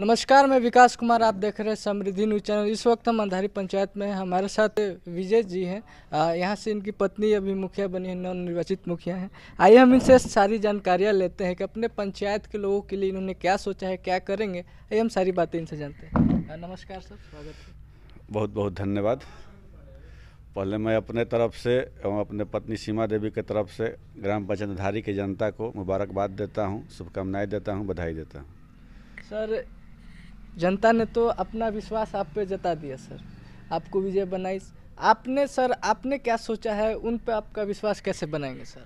नमस्कार मैं विकास कुमार आप देख रहे हैं समृद्धि न्यूज चैनल इस वक्त हम अंधारी पंचायत में हमारे साथ विजय जी हैं यहाँ से इनकी पत्नी अभी मुखिया बनी है नवनिर्वाचित मुखिया हैं आइए हम इनसे सारी जानकारियाँ लेते हैं कि अपने पंचायत के लोगों के लिए इन्होंने क्या सोचा है क्या करेंगे ये हम सारी बातें इनसे जानते हैं नमस्कार सर स्वागत है बहुत बहुत धन्यवाद पहले मैं अपने तरफ से एवं अपने पत्नी सीमा देवी के तरफ से ग्राम पंचायत अंधारी की जनता को मुबारकबाद देता हूँ शुभकामनाएँ देता हूँ बधाई देता हूँ सर जनता ने तो अपना विश्वास आप पे जता दिया सर आपको विजय बनाई आपने सर आपने क्या सोचा है उन पर आपका विश्वास कैसे बनाएंगे सर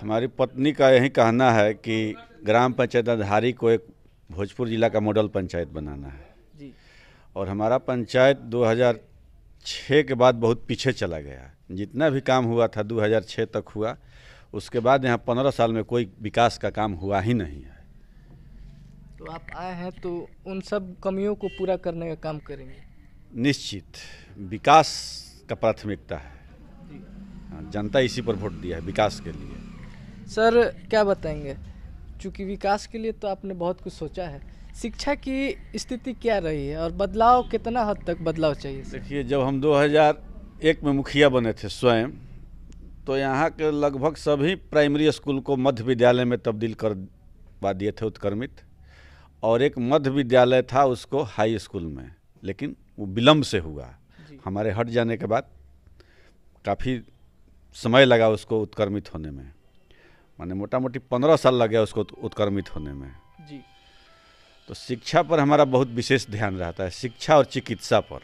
हमारी पत्नी का यही कहना है कि ग्राम पंचायत आधारी को एक भोजपुर ज़िला का मॉडल पंचायत बनाना है जी और हमारा पंचायत 2006 के बाद बहुत पीछे चला गया जितना भी काम हुआ था 2006 तक हुआ उसके बाद यहाँ पंद्रह साल में कोई विकास का काम हुआ ही नहीं है तो आप आए हैं तो उन सब कमियों को पूरा करने का काम करेंगे निश्चित विकास का प्राथमिकता है हाँ, जनता इसी पर वोट दिया है विकास के लिए सर क्या बताएंगे चूँकि विकास के लिए तो आपने बहुत कुछ सोचा है शिक्षा की स्थिति क्या रही है और बदलाव कितना हद तक बदलाव चाहिए देखिए जब हम 2001 में मुखिया बने थे स्वयं तो यहाँ के लगभग सभी प्राइमरी स्कूल को मध्य विद्यालय में तब्दील करवा दिए थे उत्क्रमित और एक मध्य विद्यालय था उसको हाई स्कूल में लेकिन वो विलम्ब से हुआ हमारे हट जाने के बाद काफ़ी समय लगा उसको उत्क्रमित होने में माने मोटा मोटी पंद्रह साल लग गया उसको उत्क्रमित होने में जी तो शिक्षा पर हमारा बहुत विशेष ध्यान रहता है शिक्षा और चिकित्सा पर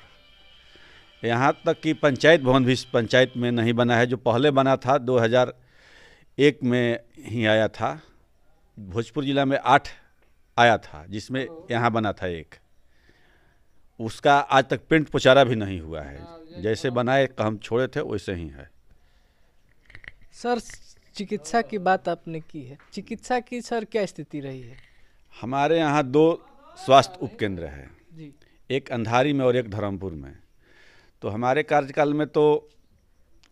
यहाँ तक कि पंचायत भवन भी पंचायत में नहीं बना है जो पहले बना था 2001 में ही आया था भोजपुर ज़िला में आठ आया था जिसमें यहाँ बना था एक उसका आज तक पेंट पुचारा भी नहीं हुआ है हाँ, जैसे तो- बनाए हम छोड़े थे वैसे ही है सर चिकित्सा की बात आपने की है चिकित्सा की सर क्या स्थिति रही है हमारे यहाँ दो स्वास्थ्य उपकेंद्र है एक अंधारी में और एक धर्मपुर में तो हमारे कार्यकाल में तो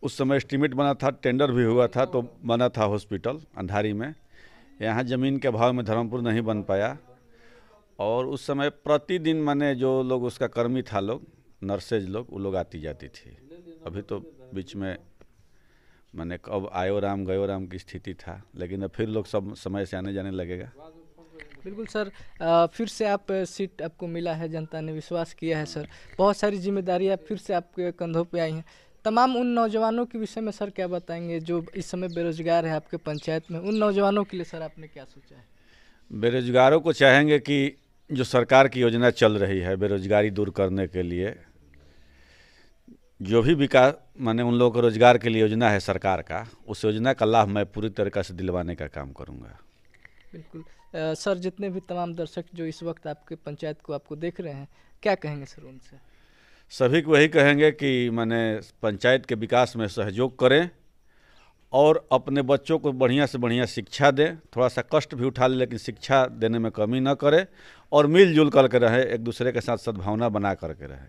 उस समय एस्टिमेट बना था टेंडर भी हुआ था तो हाँ। बना था हॉस्पिटल अंधारी में यहाँ ज़मीन के भाव में धर्मपुर नहीं बन पाया और उस समय प्रतिदिन मैंने जो लोग उसका कर्मी था लोग नर्सेज लोग वो लोग आती जाती थी अभी तो बीच में मैंने अब आयो राम गयो राम की स्थिति था लेकिन अब फिर लोग सब समय से आने जाने लगेगा बिल्कुल सर फिर से आप सीट आपको मिला है जनता ने विश्वास किया है सर बहुत सारी जिम्मेदारियाँ फिर से आपके कंधों पे आई हैं तमाम उन नौजवानों के विषय में सर क्या बताएंगे जो इस समय बेरोजगार है आपके पंचायत में उन नौजवानों के लिए सर आपने क्या सोचा है बेरोजगारों को चाहेंगे कि जो सरकार की योजना चल रही है बेरोजगारी दूर करने के लिए जो भी विकास माने उन लोगों को रोजगार के लिए योजना है सरकार का उस योजना का लाभ मैं पूरी तरीके से दिलवाने का काम करूँगा बिल्कुल आ, सर जितने भी तमाम दर्शक जो इस वक्त आपके पंचायत को आपको देख रहे हैं क्या कहेंगे सर उनसे सभी को यही कहेंगे कि मैंने पंचायत के विकास में सहयोग करें और अपने बच्चों को बढ़िया से बढ़िया शिक्षा दें थोड़ा सा कष्ट भी उठा लें लेकिन शिक्षा देने में कमी ना करें और मिलजुल करके रहें एक दूसरे के साथ सद्भावना बना करके रहें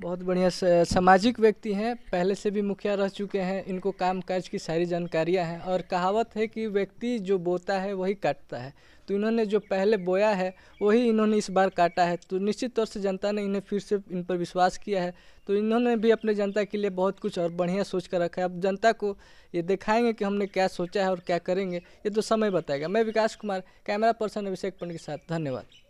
बहुत बढ़िया सामाजिक व्यक्ति हैं पहले से भी मुखिया रह चुके हैं इनको काम काज की सारी जानकारियां हैं और कहावत है कि व्यक्ति जो बोता है वही काटता है तो इन्होंने जो पहले बोया है वही इन्होंने इस बार काटा है तो निश्चित तौर से जनता ने इन्हें फिर से इन पर विश्वास किया है तो इन्होंने भी अपने जनता के लिए बहुत कुछ और बढ़िया सोच कर रखा है अब जनता को ये दिखाएंगे कि हमने क्या सोचा है और क्या करेंगे ये तो समय बताएगा मैं विकास कुमार कैमरा पर्सन अभिषेक पंडित के साथ धन्यवाद